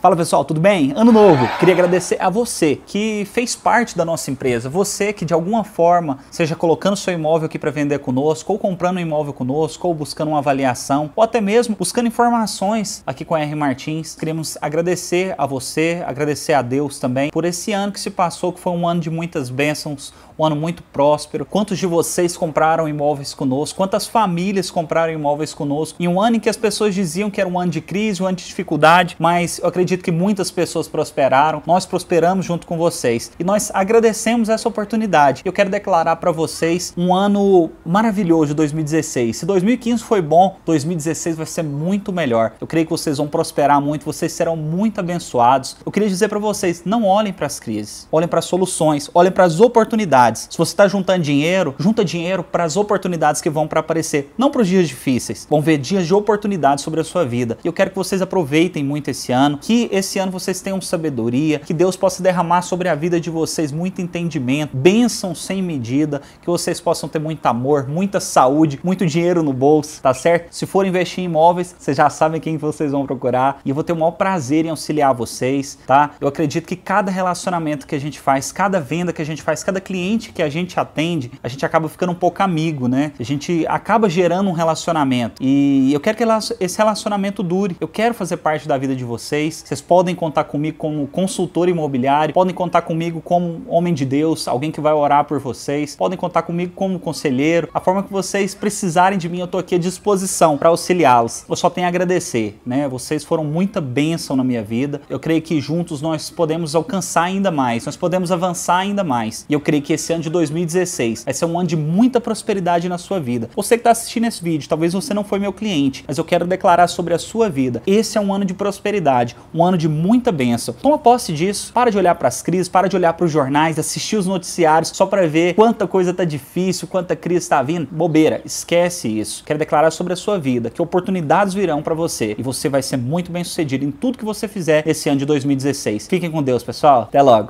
Fala pessoal, tudo bem? Ano novo! Queria agradecer a você que fez parte da nossa empresa, você que de alguma forma, seja colocando seu imóvel aqui para vender conosco, ou comprando um imóvel conosco, ou buscando uma avaliação, ou até mesmo buscando informações aqui com a R Martins. Queremos agradecer a você, agradecer a Deus também por esse ano que se passou, que foi um ano de muitas bênçãos, um ano muito próspero. Quantos de vocês compraram imóveis conosco? Quantas famílias compraram imóveis conosco? Em um ano em que as pessoas diziam que era um ano de crise, um ano de dificuldade, mas eu acredito que muitas pessoas prosperaram. Nós prosperamos junto com vocês e nós agradecemos essa oportunidade. Eu quero declarar para vocês um ano maravilhoso 2016. Se 2015 foi bom, 2016 vai ser muito melhor. Eu creio que vocês vão prosperar muito, vocês serão muito abençoados. Eu queria dizer para vocês, não olhem para as crises, olhem para as soluções, olhem para as oportunidades oportunidades. Se você está juntando dinheiro, junta dinheiro para as oportunidades que vão para aparecer, não para os dias difíceis. Vão ver dias de oportunidade sobre a sua vida. E eu quero que vocês aproveitem muito esse ano, que esse ano vocês tenham sabedoria, que Deus possa derramar sobre a vida de vocês muito entendimento, bênção sem medida, que vocês possam ter muito amor, muita saúde, muito dinheiro no bolso, tá certo? Se for investir em imóveis, vocês já sabem quem vocês vão procurar e eu vou ter o maior prazer em auxiliar vocês, tá? Eu acredito que cada relacionamento que a gente faz, cada venda que a gente faz, cada cliente cliente que a gente atende, a gente acaba ficando um pouco amigo, né? A gente acaba gerando um relacionamento. E eu quero que esse relacionamento dure. Eu quero fazer parte da vida de vocês. Vocês podem contar comigo como consultor imobiliário, podem contar comigo como homem de Deus, alguém que vai orar por vocês, podem contar comigo como conselheiro. A forma que vocês precisarem de mim, eu tô aqui à disposição para auxiliá-los. Eu só tenho a agradecer, né? Vocês foram muita bênção na minha vida. Eu creio que juntos nós podemos alcançar ainda mais, nós podemos avançar ainda mais. E eu creio que esse esse ano de 2016. Vai ser um ano de muita prosperidade na sua vida. Você que está assistindo esse vídeo, talvez você não foi meu cliente, mas eu quero declarar sobre a sua vida. Esse é um ano de prosperidade, um ano de muita bênção. Toma posse disso, para de olhar para as crises, para de olhar para os jornais, assistir os noticiários só para ver quanta coisa tá difícil, quanta crise está vindo. Bobeira, esquece isso. Quero declarar sobre a sua vida que oportunidades virão para você e você vai ser muito bem sucedido em tudo que você fizer esse ano de 2016. Fiquem com Deus, pessoal. Até logo.